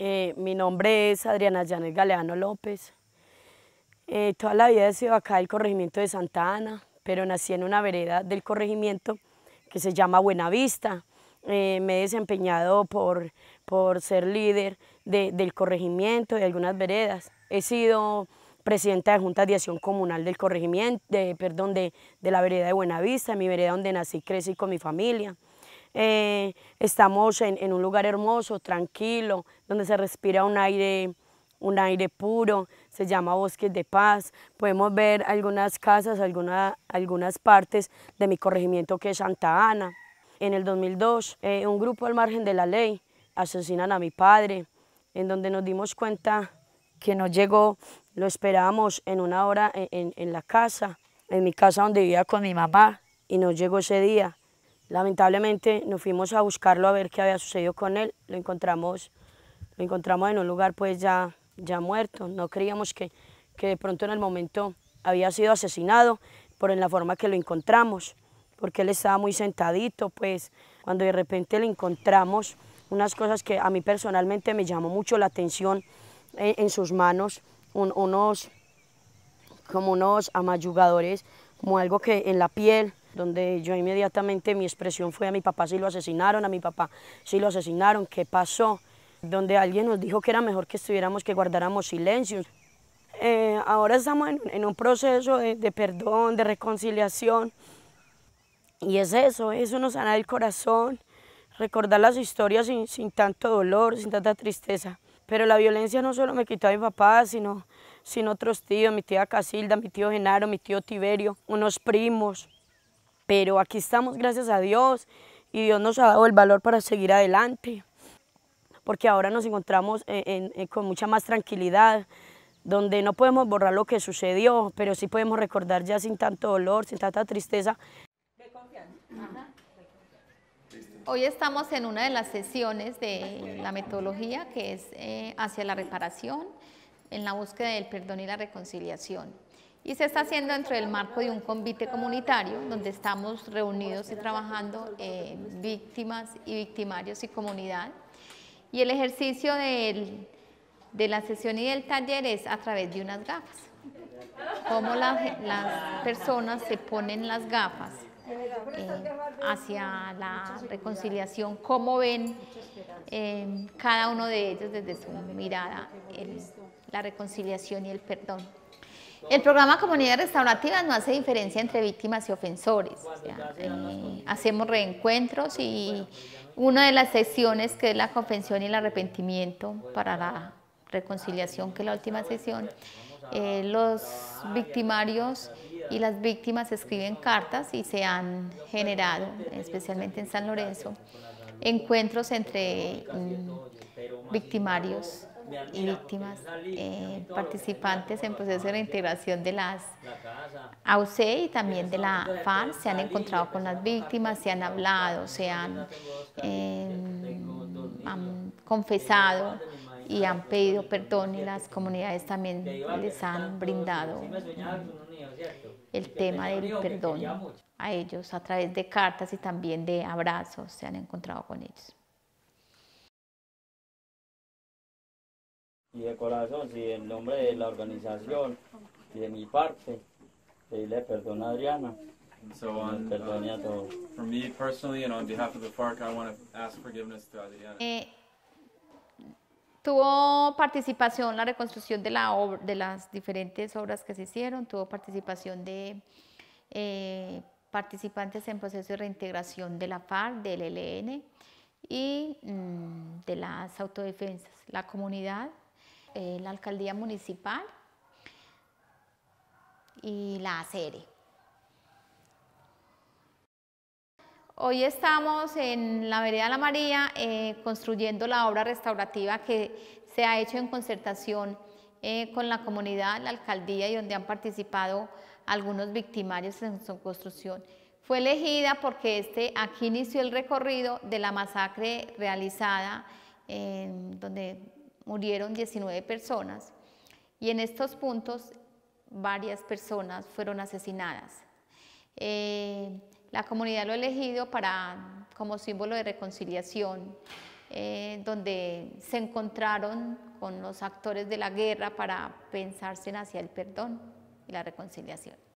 Eh, mi nombre es Adriana Llanes Galeano López. Eh, toda la vida he sido acá del corregimiento de Santa Ana, pero nací en una vereda del corregimiento que se llama Buenavista. Eh, me he desempeñado por, ser líder del corregimiento, de algunas veredas. He sido presidenta de Junta de Acción Comunal del corregimiento, de, perdón, de, de la vereda de Buenavista, mi vereda donde nací, crecí con mi familia. Eh, estamos en, un lugar hermoso, tranquilo, donde se respira un aire, un aire puro, se llama Bosque de Paz. Podemos ver algunas casas, algunas partes de mi corregimiento que es Santa Ana. En el 2002, eh, un grupo al margen de la ley asesinan a mi padre, en donde nos dimos cuenta que no llegó, lo esperábamos en una hora en la casa, en mi casa donde vivía con mi mamá, y no llegó ese día. Lamentablemente nos fuimos a buscarlo a ver qué había sucedido con él, lo encontramos, lo encontramos en un lugar pues ya, ya muerto, no creíamos que, que de pronto en el momento había sido asesinado por en la forma que lo encontramos, porque él estaba muy sentadito, pues cuando de repente le encontramos unas cosas que a mí personalmente me llamó mucho la atención en, sus manos, unos como unos amayugadores, como algo que en la piel, donde yo inmediatamente mi expresión fue a mi papá si lo asesinaron, a mi papá si lo asesinaron, qué pasó, donde alguien nos dijo que era mejor que estuviéramos, que guardáramos silencio. Eh, ahora estamos en, un proceso de, perdón, de reconciliación, y es eso, eso nos sana el corazón, recordar las historias sin, sin tanto dolor, sin tanta tristeza. Pero la violencia no solo me quitó a mi papá, sino sin otros tíos, mi tía Casilda, mi tío Genaro, mi tío Tiberio, unos primos, pero aquí estamos gracias a Dios y Dios nos ha dado el valor para seguir adelante, porque ahora nos encontramos eh, con mucha más tranquilidad, donde no podemos borrar lo que sucedió, pero sí podemos recordar ya sin tanto dolor, sin tanta tristeza. Hoy estamos en una de las sesiones de la metodología que es eh, hacia la reparación, en la búsqueda del perdón y la reconciliación y se está haciendo dentro del marco de un convite comunitario donde estamos reunidos y trabajando eh, víctimas y victimarios y comunidad. Y el ejercicio de la sesión y del taller es a través de unas gafas. Cómo las, personas se ponen las gafas eh, hacia la reconciliación, cómo ven eh, cada uno de ellos desde su mirada la reconciliación y el perdón. El programa comunidad restaurativa no hace diferencia entre víctimas y ofensores. Eh, hacemos reencuentros y una de las sesiones que es la confesión y el arrepentimiento para la reconciliación, que es la última sesión, eh, los victimarios y las víctimas escriben cartas y se han generado, especialmente en San Lorenzo, encuentros entre mm, victimarios víctimas, eh, participantes en proceso de reintegración de las AUC y también de la FARC se han encontrado con las víctimas, se han hablado, se han, em, han confesado y han pedido perdón y las comunidades también les han brindado el tema del perdón a ellos a través de cartas y también de abrazos se han encontrado con ellos. y de corazón, y en nombre de la organización y de mi parte, pedirle perdón a Adriana. so uh, for me personally behalf of the I want Adriana. Eh, tuvo participación la reconstrucción de, la de las diferentes obras que se hicieron, tuvo participación de eh, participantes en proceso de reintegración de la FARC, del ELN y mm, de las autodefensas. La comunidad la alcaldía municipal y la ACERE. Hoy estamos en la vereda La María eh, construyendo la obra restaurativa que se ha hecho en concertación eh, con la comunidad, la alcaldía y donde han participado algunos victimarios en su construcción. Fue elegida porque este, aquí inició el recorrido de la masacre realizada en donde murieron 19 personas y en estos puntos varias personas fueron asesinadas. Eh, la comunidad lo ha elegido para, como símbolo de reconciliación, eh, donde se encontraron con los actores de la guerra para pensarse hacia el perdón y la reconciliación.